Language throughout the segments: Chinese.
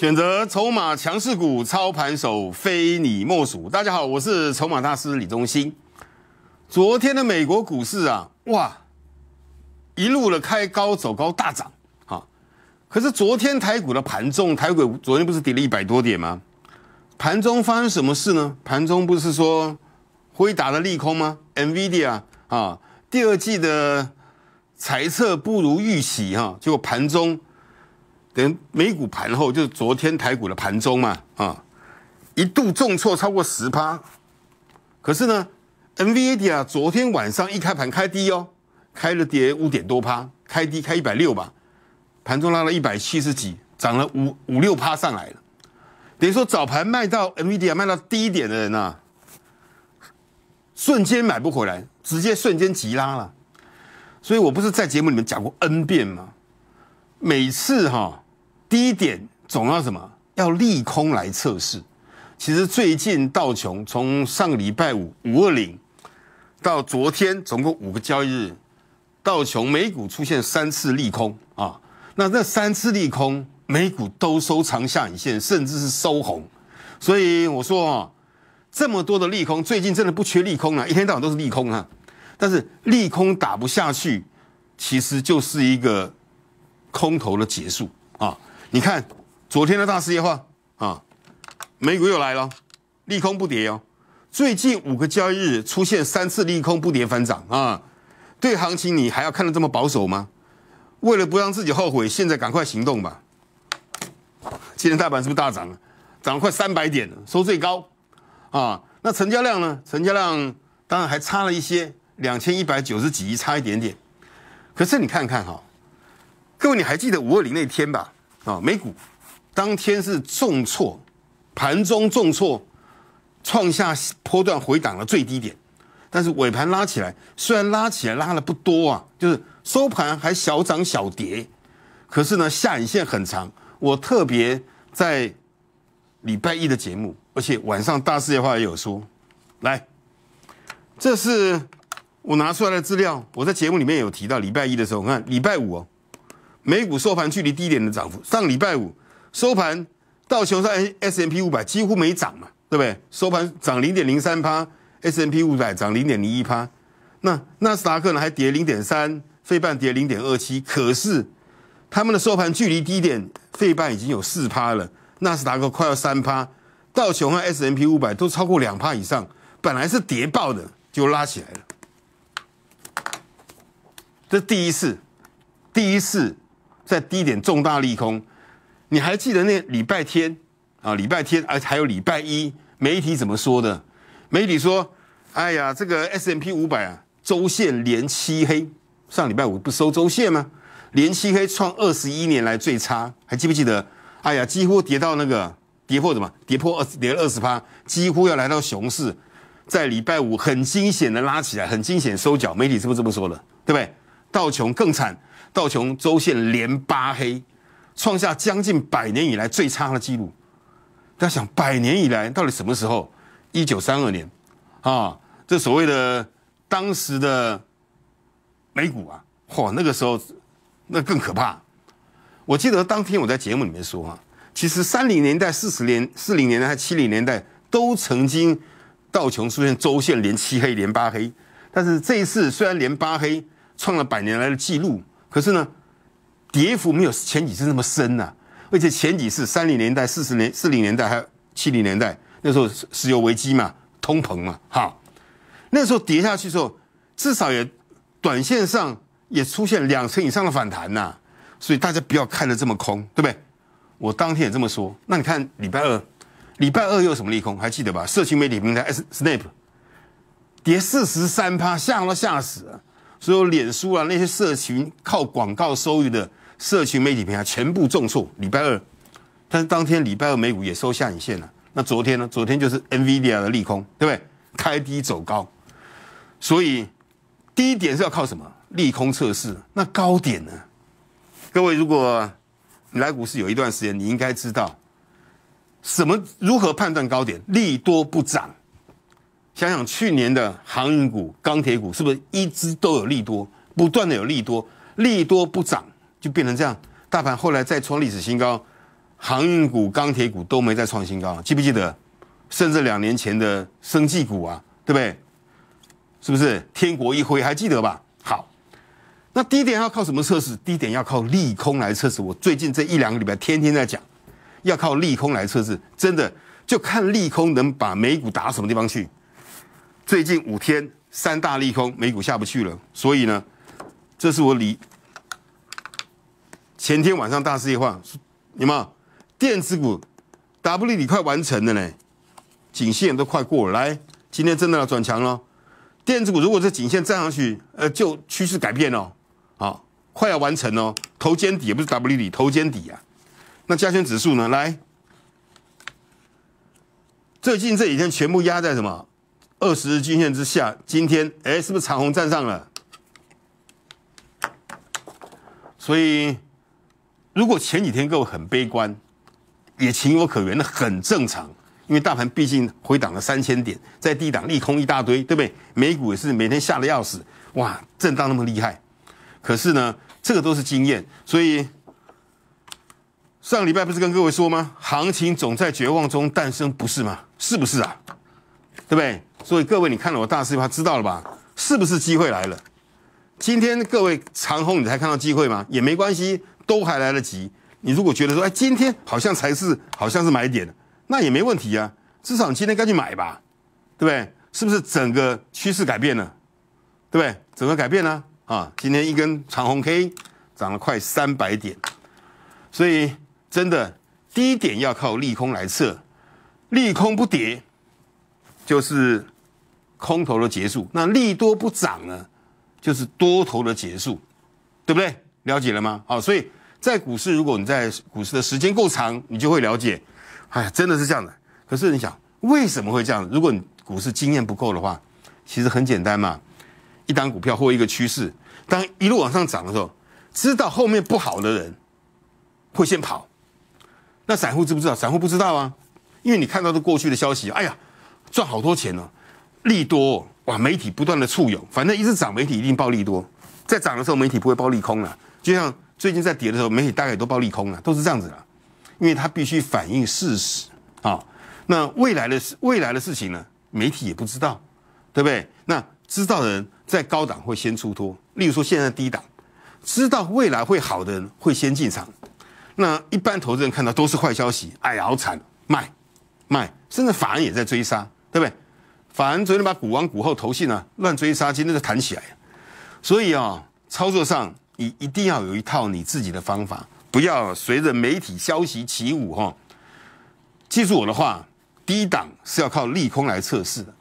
选择筹码强势股，操盘手非你莫属。大家好，我是筹码大师李忠兴。昨天的美国股市啊，哇，一路的开高走高大涨啊。可是昨天台股的盘中，台股昨天不是跌了一百多点吗？盘中发生什么事呢？盘中不是说辉达的利空吗？NVIDIA 啊，啊，第二季的财测不如预期哈，结果盘中。美股盘后就是昨天台股的盘中嘛，啊，一度重挫超过十趴，可是呢，N V i D i a 昨天晚上一开盘开低哦，开了跌五点多趴，开低开一百六吧，盘中拉了一百七十几，涨了五五六趴上来了。等于说早盘卖到 N V i D i a 卖到低一点的人呐，瞬间买不回来，直接瞬间急拉了。所以我不是在节目里面讲过 N 遍吗？每次哈。第一点，总要什么？要利空来测试。其实最近道琼从上礼拜五五二零到昨天，总共五个交易日，道琼美股出现三次利空啊。那这三次利空，美股都收长下影线，甚至是收红。所以我说，啊，这么多的利空，最近真的不缺利空了，一天到晚都是利空啊。但是利空打不下去，其实就是一个空头的结束啊。你看昨天的大事业化啊，美股又来了，利空不跌哦。最近五个交易日出现三次利空不跌反涨啊，对行情你还要看的这么保守吗？为了不让自己后悔，现在赶快行动吧。今天大盘是不是大涨了？涨了快三百点，了，收最高啊。那成交量呢？成交量当然还差了一些，两千一百九十几亿差一点点。可是你看看哈，各位你还记得五二零那天吧？啊，美股当天是重挫，盘中重挫，创下波段回档的最低点。但是尾盘拉起来，虽然拉起来拉的不多啊，就是收盘还小涨小跌。可是呢，下影线很长。我特别在礼拜一的节目，而且晚上大世的话也有说，来，这是我拿出来的资料。我在节目里面有提到，礼拜一的时候，我看礼拜五哦。美股收盘距离低点的涨幅，上礼拜五收盘道琼斯 S S M P 五百几乎没涨嘛，对不对？收盘涨零点零三趴 s M P 五百涨零点零一趴，那纳斯达克呢还跌零点三，费半跌零点二七，可是他们的收盘距离低点费半已经有四趴了，纳斯达克快要三趴，道琼和 S M P 五百都超过两趴以上，本来是跌爆的就拉起来了，这第一次，第一次。在低点重大利空，你还记得那礼拜天啊？礼拜天，而还有礼拜一，媒体怎么说的？媒体说：“哎呀，这个 S M P 五百啊，周线连七黑。上礼拜五不收周线吗？连七黑创二十一年来最差，还记不记得？哎呀，几乎跌到那个跌破什么？跌破二跌了二十趴，几乎要来到熊市。在礼拜五很惊险的拉起来，很惊险收脚。媒体是不是这么说的？对不对？道琼更惨。”道琼周线连八黑，创下将近百年以来最差的记录。大家想，百年以来到底什么时候？一九三二年，啊，这所谓的当时的美股啊，嚯，那个时候那更可怕。我记得当天我在节目里面说啊，其实三零年代、四十年、四零年代七零年代都曾经道琼出现周线连七黑、连八黑，但是这一次虽然连八黑创了百年来的记录。可是呢，跌幅没有前几次那么深呐，而且前几次三零年代、四十年、四零年代还有七零年代，那时候石油危机嘛，通膨嘛，哈，那时候跌下去之后，至少也短线上也出现两成以上的反弹呐，所以大家不要看得这么空，对不对？我当天也这么说。那你看礼拜二，礼拜二又有什么利空？还记得吧？社情媒体平台 S Snap 跌四十三趴，吓都吓死了。所有脸书啊，那些社群靠广告收益的社群媒体平台全部重挫。礼拜二，但是当天礼拜二美股也收下影线了。那昨天呢？昨天就是 NVIDIA 的利空，对不对？开低走高，所以低点是要靠什么？利空测试。那高点呢？各位如果来股市有一段时间，你应该知道什么？如何判断高点？利多不涨。想想去年的航运股、钢铁股是不是一直都有利多，不断的有利多，利多不涨就变成这样。大盘后来再创历史新高，航运股、钢铁股都没再创新高，记不记得？甚至两年前的生技股啊，对不对？是不是？天国一挥，还记得吧？好，那低点要靠什么测试？低点要靠利空来测试。我最近这一两个礼拜天天在讲，要靠利空来测试，真的就看利空能把美股打到什么地方去。最近五天三大利空，美股下不去了，所以呢，这是我里前天晚上大事的话，你们电子股 W 你快完成了呢？颈线都快过了，来，今天真的要转强了。电子股如果这颈线站上去，呃，就趋势改变了，好，快要完成哦，头肩底也不是 W 底，头肩底啊。那加权指数呢？来，最近这几天全部压在什么？二十日均线之下，今天哎，是不是长虹站上了？所以，如果前几天各位很悲观，也情有可原，那很正常。因为大盘毕竟回档了三千点，在低档利空一大堆，对不对？美股也是每天吓得要死，哇，震荡那么厉害。可是呢，这个都是经验。所以上礼拜不是跟各位说吗？行情总在绝望中诞生，不是吗？是不是啊？对不对？所以各位，你看了我大势，他知道了吧？是不是机会来了？今天各位长虹，你才看到机会吗？也没关系，都还来得及。你如果觉得说，哎，今天好像才是，好像是买点，那也没问题啊。至少今天该去买吧，对不对？是不是整个趋势改变了？对不对？整个改变了啊！今天一根长红 K，涨了快三百点，所以真的低点要靠利空来测，利空不跌。就是空头的结束，那利多不涨呢？就是多头的结束，对不对？了解了吗？好，所以在股市，如果你在股市的时间够长，你就会了解，哎，真的是这样的。可是你想，为什么会这样？如果你股市经验不够的话，其实很简单嘛。一档股票或一个趋势，当一路往上涨的时候，知道后面不好的人会先跑。那散户知不知道？散户不知道啊，因为你看到的过去的消息，哎呀。赚好多钱呢，利多哇！媒体不断的簇拥，反正一直涨，媒体一定报利多。在涨的时候，媒体不会报利空了。就像最近在跌的时候，媒体大概都报利空了，都是这样子了。因为它必须反映事实啊。那未来的事，未来的事情呢？媒体也不知道，对不对？那知道的人在高档会先出脱，例如说现在低档，知道未来会好的人会先进场。那一般投资人看到都是坏消息，呀，好惨卖卖，甚至法人也在追杀。对不对？反而昨天把股王股后投信呢乱追杀，今天就弹起来。所以啊，操作上你一定要有一套你自己的方法，不要随着媒体消息起舞哈。记住我的话，低档是要靠利空来测试的。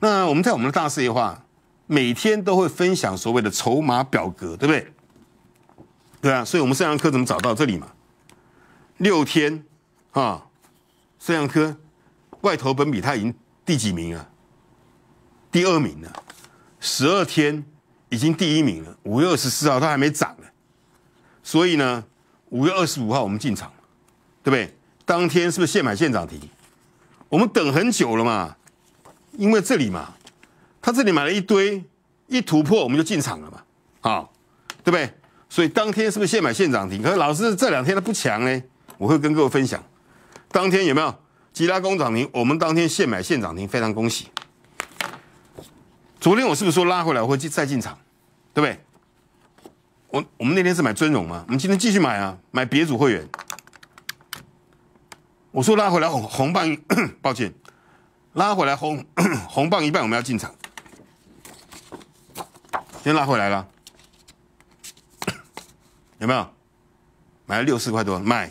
那我们在我们的大事业化，每天都会分享所谓的筹码表格，对不对？对啊，所以我们摄像科怎么找到这里嘛？六天啊，摄像科外投本比他已经。第几名啊？第二名了，十二天已经第一名了。五月二十四号它还没涨呢，所以呢，五月二十五号我们进场，对不对？当天是不是现买现涨停？我们等很久了嘛，因为这里嘛，他这里买了一堆，一突破我们就进场了嘛，啊，对不对？所以当天是不是现买现涨停？可是老师这两天它不强哎，我会跟各位分享，当天有没有？吉拉工厂停，我们当天现买现涨停，非常恭喜。昨天我是不是说拉回来我会再进场，对不对？我我们那天是买尊荣嘛，我们今天继续买啊，买别组会员。我说拉回来红红棒，抱歉，拉回来红红棒一半我们要进场，先拉回来了，有没有？买了六十块多卖，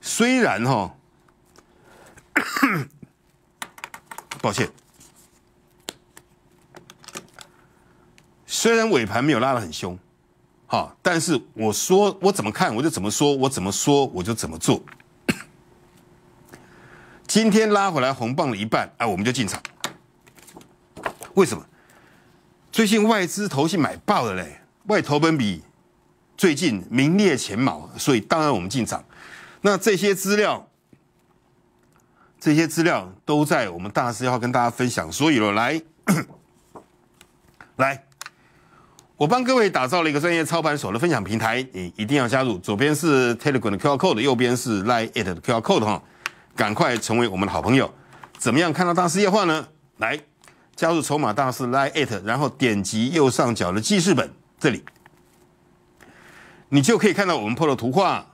虽然哈。抱歉，虽然尾盘没有拉的很凶，哈，但是我说我怎么看我就怎么说，我怎么说我就怎么做。今天拉回来红棒了一半，哎，我们就进场。为什么？最近外资投信买爆了嘞，外投本比最近名列前茅，所以当然我们进场。那这些资料。这些资料都在我们大师要跟大家分享，所以了，来，来，我帮各位打造了一个专业操盘手的分享平台，你一定要加入。左边是 Telegram 的 Q R code，右边是 Line i t 的 Q R code 哈，赶快成为我们的好朋友。怎么样看到大师夜话呢？来，加入筹码大师 Line i t 然后点击右上角的记事本这里，你就可以看到我们破的图画，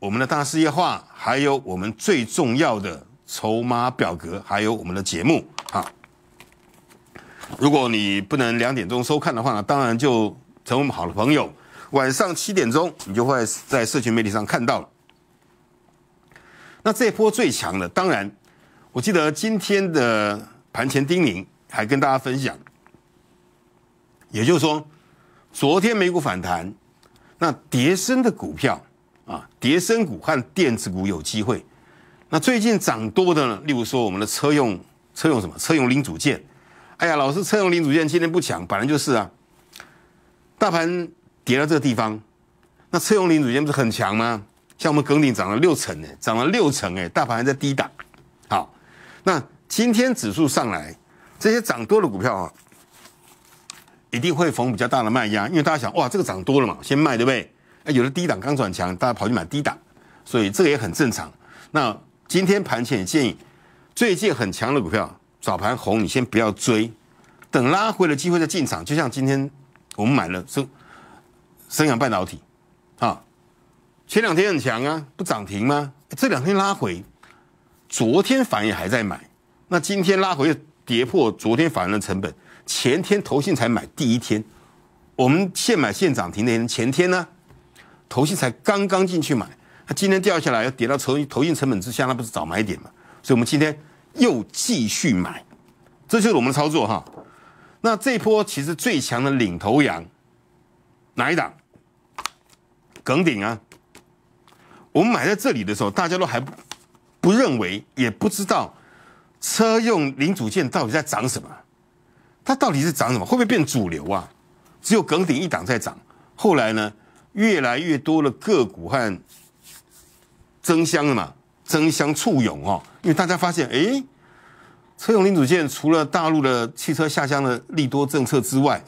我们的大师夜话，还有我们最重要的。筹码表格，还有我们的节目啊。如果你不能两点钟收看的话呢，当然就成为我们好的朋友。晚上七点钟，你就会在社群媒体上看到了。那这波最强的，当然，我记得今天的盘前叮咛还跟大家分享，也就是说，昨天美股反弹，那蝶升的股票啊，蝶升股和电子股有机会。那最近涨多的呢？例如说我们的车用车用什么？车用零组件。哎呀，老是车用零组件，今天不强，本来就是啊。大盘跌到这个地方，那车用零组件不是很强吗？像我们耿鼎涨了六成呢，涨了六成哎，大盘还在低档。好，那今天指数上来，这些涨多的股票啊，一定会逢比较大的卖压，因为大家想，哇，这个涨多了嘛，先卖对不对？哎，有的低档刚转强，大家跑去买低档，所以这个也很正常。那今天盘前也建议，最近很强的股票早盘红，你先不要追，等拉回的机会再进场。就像今天我们买了升升阳半导体，啊，前两天很强啊，不涨停吗？这两天拉回，昨天反应还在买，那今天拉回跌破昨天反的成本，前天投信才买第一天，我们现买现涨停那天前天呢，投信才刚刚进去买。它今天掉下来，要跌到投投运成本之下，那不是早买点嘛？所以，我们今天又继续买，这就是我们的操作哈。那这一波其实最强的领头羊哪一档？耿鼎啊？我们买在这里的时候，大家都还不认为，也不知道车用零组件到底在涨什么？它到底是涨什么？会不会变主流啊？只有耿鼎一档在涨。后来呢，越来越多的个股和增香的嘛？增香簇涌哦，因为大家发现，哎，车用零组件除了大陆的汽车下乡的利多政策之外，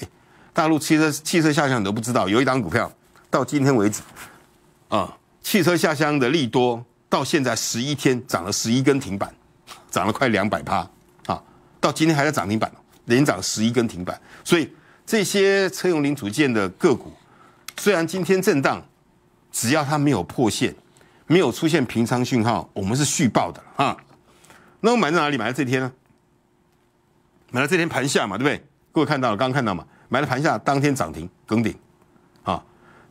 大陆汽车汽车下乡你都不知道，有一档股票到今天为止，啊，汽车下乡的利多到现在十一天涨了十一根停板，涨了快两百趴啊，到今天还在涨停板连涨十一根停板，所以这些车用零组件的个股虽然今天震荡，只要它没有破线。没有出现平仓讯号，我们是续报的啊。那我买在哪里？买在这天呢？买在这天盘下嘛，对不对？各位看到了，刚刚看到嘛，买了盘下当天涨停，更顶啊。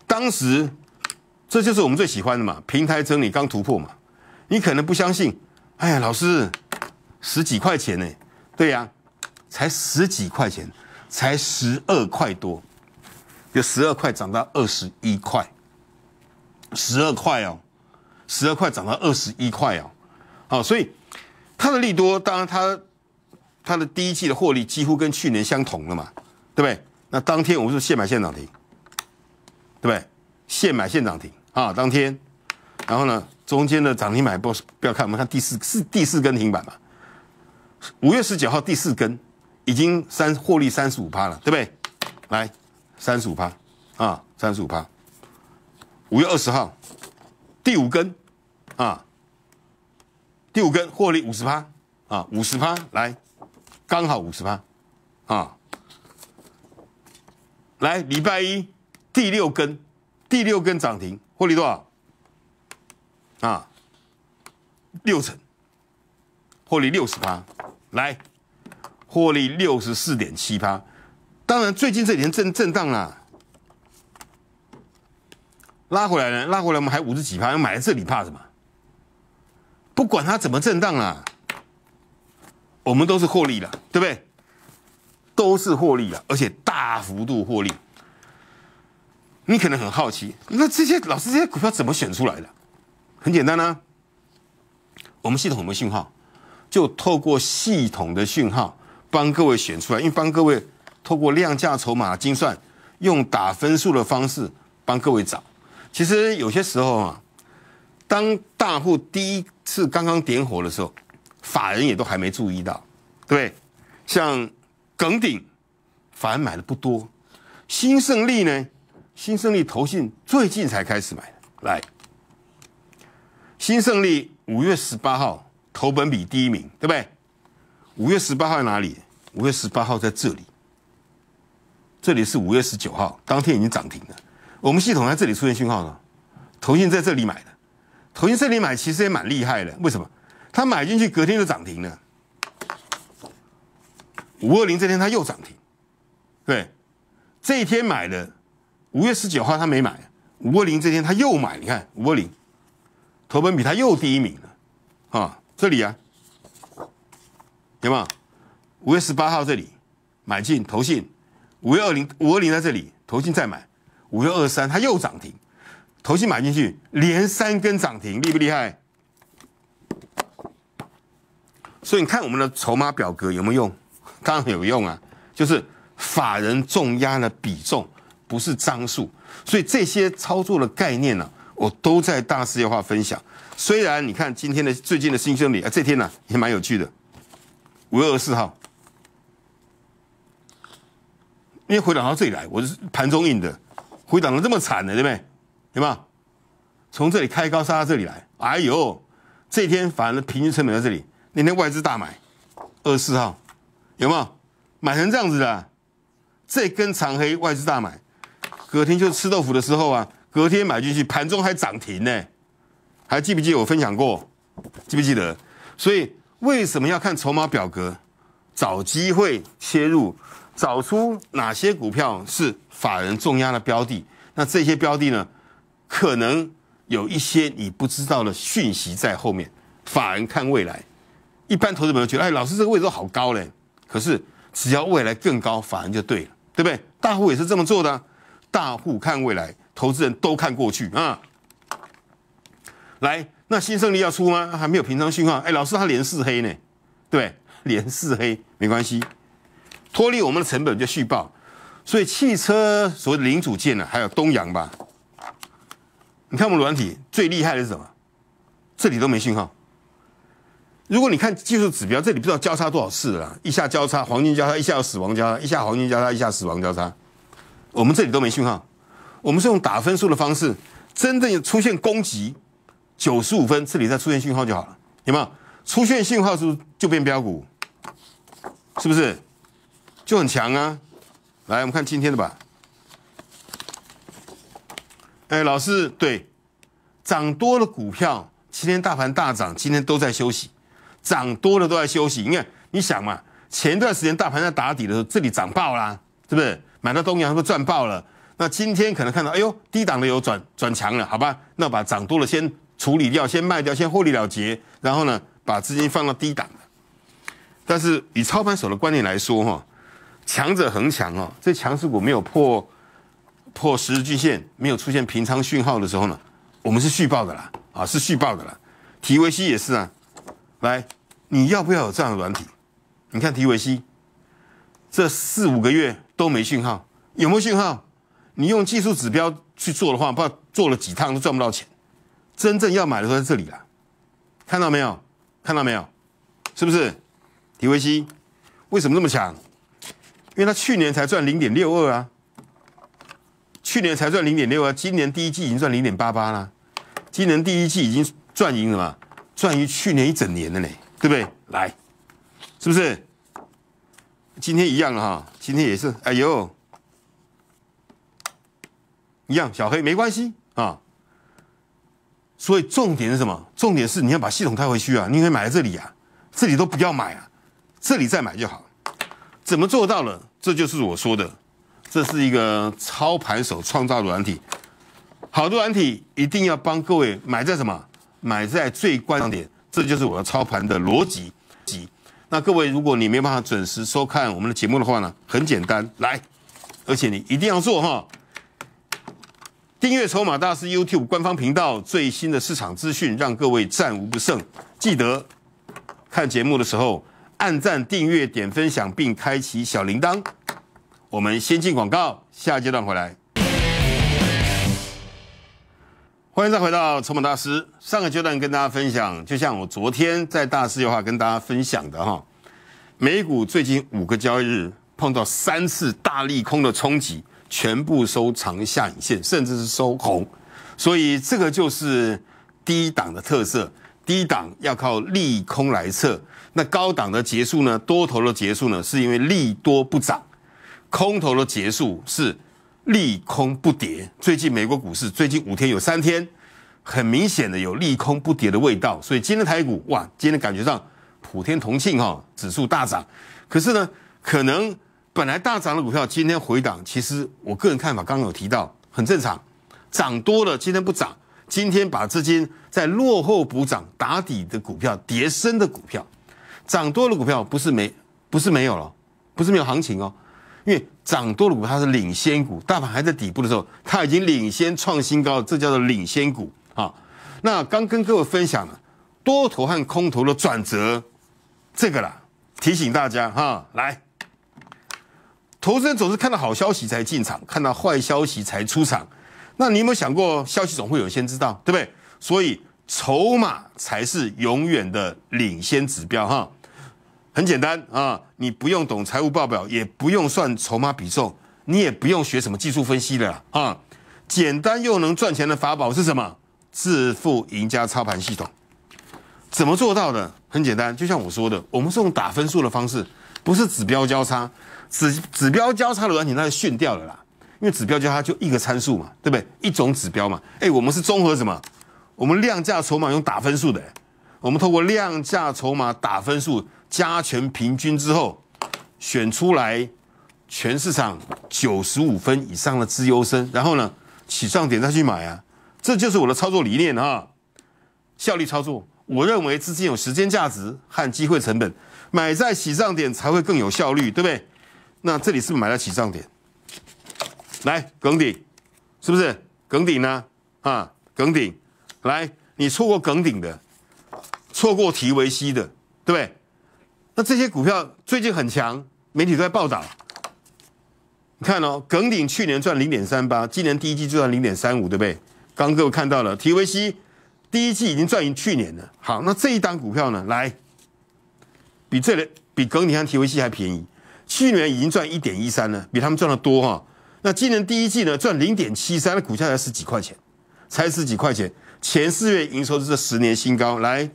当时这就是我们最喜欢的嘛，平台整理刚突破嘛。你可能不相信，哎呀，老师十几块钱呢？对呀，才十几块钱，才十二块多，就十二块涨到二十一块，十二块哦。十二块涨到二十一块哦，好，所以它的利多，当然它它的第一季的获利几乎跟去年相同了嘛，对不对？那当天我们是现买现涨停，对不对？现买现涨停啊，当天，然后呢，中间的涨停买不不要看，我们看第四四第四根停板嘛，五月十九号第四根已经三获利三十五趴了，对不对？来三十五趴啊，三十五趴，五月二十号。第五根，啊，第五根获利五十趴，啊，五十趴，来，刚好五十趴，啊，来礼拜一第六根，第六根涨停，获利多少？啊，六成，获利六十趴，来，获利六十四点七趴，当然最近这几天震震荡了。拉回来呢，拉回来我们还五十几趴，买在这里怕什么？不管它怎么震荡啊，我们都是获利了，对不对？都是获利了，而且大幅度获利。你可能很好奇，那这些老师这些股票怎么选出来的？很简单呢，我们系统有没有讯号？就透过系统的讯号帮各位选出来，因为帮各位透过量价筹码精算，用打分数的方式帮各位找。其实有些时候啊，当大户第一次刚刚点火的时候，法人也都还没注意到，对像耿鼎，法人买的不多。新胜利呢？新胜利投信最近才开始买的。来，新胜利五月十八号投本比第一名，对不对？五月十八号在哪里？五月十八号在这里，这里是五月十九号，当天已经涨停了。我们系统在这里出现讯号了，投信在这里买的，投信这里买其实也蛮厉害的。为什么？他买进去隔天就涨停了，五二零这天他又涨停，对，这一天买的，五月十九号他没买，五二零这天他又买，你看五二零，投本比他又第一名了啊，这里啊，有吗？五月十八号这里买进投信，五月二零五二零在这里投信再买。五月二三，它又涨停，投机买进去，连三根涨停，厉不厉害？所以你看我们的筹码表格有没有用？当然有用啊，就是法人重压的比重不是张数，所以这些操作的概念呢，我都在大事业化分享。虽然你看今天的最近的新生理啊，这天呢也蛮有趣的，五月二四号，因为回转到这里来，我是盘中印的。回档得这么惨的，对不对？对吧？从这里开高杀到这里来，哎呦，这一天反而平均成本在这里。那天外资大买，二十四号，有没有买成这样子的？这根长黑外资大买，隔天就吃豆腐的时候啊。隔天买进去，盘中还涨停呢，还记不记得我分享过？记不记得？所以为什么要看筹码表格，找机会切入？找出哪些股票是法人重压的标的，那这些标的呢，可能有一些你不知道的讯息在后面。法人看未来，一般投资友觉得，哎，老师这个位置好高嘞，可是只要未来更高，法人就对了，对不对？大户也是这么做的，大户看未来，投资人都看过去啊。来，那新胜利要出吗？还没有平仓讯号，哎，老师他连四黑呢，对，连四黑没关系。脱离我们的成本就续报。所以汽车所谓的零组件呢，还有东阳吧。你看我们软体最厉害的是什么？这里都没信号。如果你看技术指标，这里不知道交叉多少次了，一下交叉黄金交叉，一下有死亡交叉，一下黄金交叉，一下死亡交叉，我们这里都没信号。我们是用打分数的方式，真正出现攻击九十五分，这里再出现信号就好了。有没有出现信号是不是就变标股，是不是？就很强啊！来，我们看今天的吧。哎，老师，对，涨多了股票，今天大盘大涨，今天都在休息，涨多了都在休息。你看，你想嘛，前段时间大盘在打底的时候，这里涨爆啦，是不是？买到东阳是不是赚爆了？那今天可能看到，哎呦，低档的有转转强了，好吧？那把涨多了先处理掉，先卖掉，先获利了结，然后呢，把资金放到低档。但是以操盘手的观点来说，哈。强者恒强哦！这强势股没有破破十日均线，没有出现平仓讯号的时候呢，我们是续报的啦，啊，是续报的啦。提维西也是啊，来，你要不要有这样的软体？你看提维西，这四五个月都没讯号，有没有讯号？你用技术指标去做的话，不知道做了几趟都赚不到钱。真正要买的都在这里了，看到没有？看到没有？是不是？提维西为什么这么强？因为他去年才赚零点六二啊，去年才赚零点六啊，今年第一季已经赚零点八八了，今年第一季已经赚赢了嘛，赚于去年一整年的呢，对不对？来，是不是？今天一样哈，今天也是，哎呦，一样，小黑没关系啊。所以重点是什么？重点是你要把系统开回去啊，你可以买在这里啊，这里都不要买啊，这里再买就好。怎么做到了？这就是我说的，这是一个操盘手创造的软体。好的软体一定要帮各位买在什么？买在最关键。这就是我的操盘的逻辑。那各位，如果你没办法准时收看我们的节目的话呢，很简单，来，而且你一定要做哈，订阅《筹码大师》YouTube 官方频道，最新的市场资讯，让各位战无不胜。记得看节目的时候。按赞、订阅、点分享，并开启小铃铛。我们先进广告，下阶段回来。欢迎再回到《筹码大师》。上个阶段跟大家分享，就像我昨天在大师的话跟大家分享的哈，美股最近五个交易日碰到三次大利空的冲击，全部收长下影线，甚至是收红，所以这个就是低档的特色。低档要靠利空来测，那高档的结束呢？多头的结束呢？是因为利多不涨，空头的结束是利空不跌。最近美国股市最近五天有三天很明显的有利空不跌的味道，所以今天台股哇，今天感觉上普天同庆哈，指数大涨。可是呢，可能本来大涨的股票今天回档，其实我个人看法刚刚有提到，很正常，涨多了今天不涨。今天把资金在落后补涨打底的股票跌升的股票，涨多的股票不是没不是没有了，不是没有行情哦，因为涨多的股它是领先股，大盘还在底部的时候，它已经领先创新高，这叫做领先股啊。那刚跟各位分享了多头和空头的转折，这个啦提醒大家哈，来，投资人总是看到好消息才进场，看到坏消息才出场。那你有没有想过，消息总会有先知道，对不对？所以筹码才是永远的领先指标哈。很简单啊，你不用懂财务报表，也不用算筹码比重，你也不用学什么技术分析的啊。简单又能赚钱的法宝是什么？自富赢家操盘系统。怎么做到的？很简单，就像我说的，我们是用打分数的方式，不是指标交叉。指指标交叉的软体那是训掉了啦。因为指标就它就一个参数嘛，对不对？一种指标嘛，哎，我们是综合什么？我们量价筹码用打分数的，我们通过量价筹码打分数加权平均之后，选出来全市场九十五分以上的资优生，然后呢，起涨点再去买啊，这就是我的操作理念啊，效率操作。我认为资金有时间价值和机会成本，买在起涨点才会更有效率，对不对？那这里是不是买在起涨点？来，耿鼎，是不是？耿鼎呢？啊，耿鼎，来，你错过耿鼎的，错过提维西的，对不对？那这些股票最近很强，媒体都在报道。你看哦，耿鼎去年赚零点三八，今年第一季就赚零点三五，对不对？刚刚位看到了提维西第一季已经赚赢去年了。好，那这一单股票呢？来，比这比耿鼎和提维西还便宜，去年已经赚一点一三了，比他们赚的多哈。那今年第一季呢，赚零点七三，股价才十几块钱，才十几块钱。前四月营收是这十年新高，来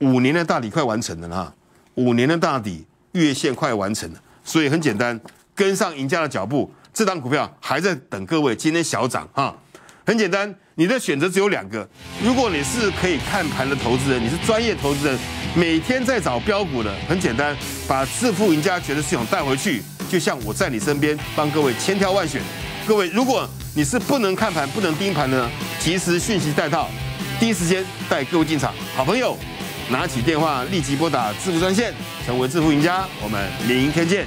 五年的大底快完成了啊，五年的大底月线快完成了，所以很简单，跟上赢家的脚步，这张股票还在等各位今天小涨哈。很简单，你的选择只有两个，如果你是可以看盘的投资人，你是专业投资人，每天在找标股的，很简单，把致富赢家觉得系统带回去。就像我在你身边帮各位千挑万选，各位如果你是不能看盘不能盯盘的，及时讯息带套，第一时间带各位进场。好朋友，拿起电话立即拨打致富专线，成为致富赢家。我们明天见。